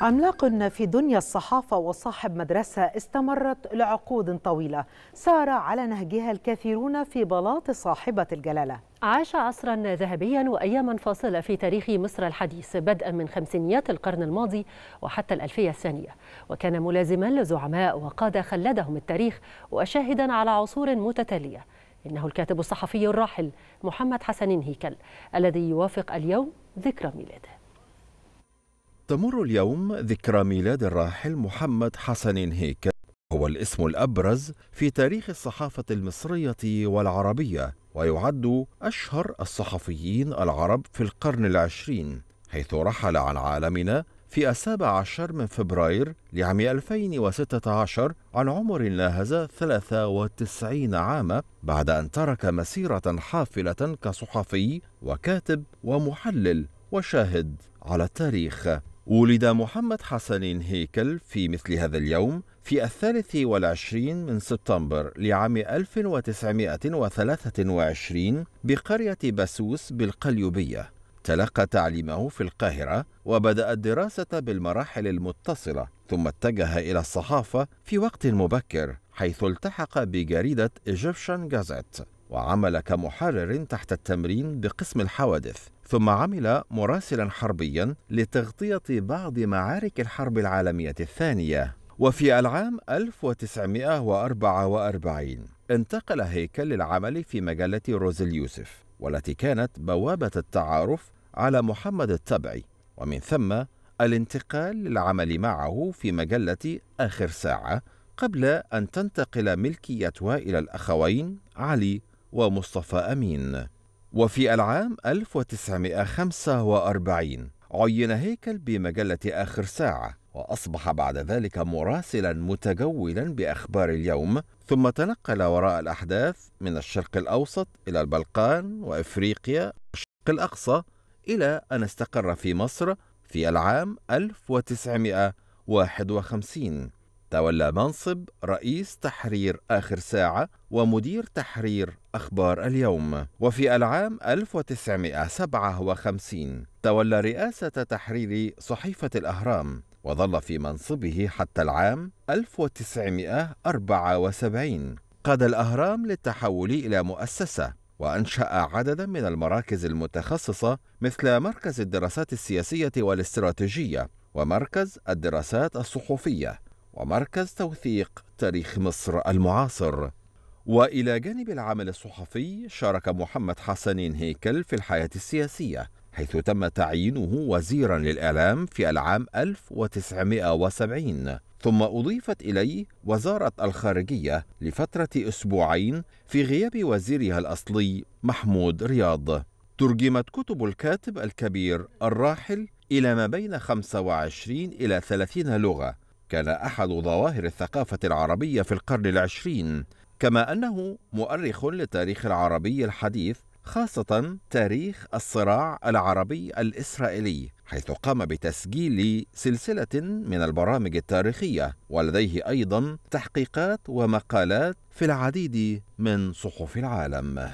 عملاق في دنيا الصحافة وصاحب مدرسة استمرت لعقود طويلة سار على نهجها الكثيرون في بلاط صاحبة الجلالة عاش عصرا ذهبيا وأياما فاصلة في تاريخ مصر الحديث بدءا من خمسينيات القرن الماضي وحتى الألفية الثانية وكان ملازما لزعماء وقادة خلدهم التاريخ وشاهدا على عصور متتالية إنه الكاتب الصحفي الراحل محمد حسن هيكل الذي يوافق اليوم ذكرى ميلاده تمر اليوم ذكرى ميلاد الراحل محمد حسن هيك هو الاسم الأبرز في تاريخ الصحافة المصرية والعربية ويعد أشهر الصحفيين العرب في القرن العشرين حيث رحل عن عالمنا في السابع عشر من فبراير لعام 2016 عن عمر ناهز 93 عاما بعد أن ترك مسيرة حافلة كصحفي وكاتب ومحلل وشاهد على التاريخ ولد محمد حسن هيكل في مثل هذا اليوم في الثالث والعشرين من سبتمبر لعام 1923 بقرية بسوس بالقليوبية تلقى تعليمه في القاهرة وبدأ الدراسة بالمراحل المتصلة ثم اتجه إلى الصحافة في وقت مبكر حيث التحق بجريدة ايجيبشن جازيت وعمل كمحرر تحت التمرين بقسم الحوادث ثم عمل مراسلا حربيا لتغطية بعض معارك الحرب العالمية الثانية وفي العام 1944 انتقل هيكل للعمل في مجلة روز اليوسف والتي كانت بوابة التعارف على محمد التبعي ومن ثم الانتقال للعمل معه في مجلة آخر ساعة قبل أن تنتقل ملكيتها إلى الأخوين علي ومصطفى أمين وفي العام 1945 عين هيكل بمجلة آخر ساعة وأصبح بعد ذلك مراسلا متجولا بأخبار اليوم ثم تنقل وراء الأحداث من الشرق الأوسط إلى البلقان وإفريقيا والشرق الأقصى إلى أن استقر في مصر في العام 1951 تولى منصب رئيس تحرير آخر ساعة ومدير تحرير أخبار اليوم وفي العام 1957 تولى رئاسة تحرير صحيفة الأهرام وظل في منصبه حتى العام 1974 قاد الأهرام للتحول إلى مؤسسة وأنشأ عددا من المراكز المتخصصة مثل مركز الدراسات السياسية والاستراتيجية ومركز الدراسات الصحفيه ومركز توثيق تاريخ مصر المعاصر والى جانب العمل الصحفي شارك محمد حسن هيكل في الحياه السياسيه حيث تم تعيينه وزيرا للإعلام في العام 1970 ثم أضيفت إليه وزارة الخارجية لفترة أسبوعين في غياب وزيرها الأصلي محمود رياض ترجمت كتب الكاتب الكبير الراحل إلى ما بين 25 إلى 30 لغة كان أحد ظواهر الثقافة العربية في القرن العشرين كما أنه مؤرخ للتاريخ العربي الحديث خاصة تاريخ الصراع العربي الإسرائيلي حيث قام بتسجيل سلسلة من البرامج التاريخية ولديه أيضا تحقيقات ومقالات في العديد من صحف العالم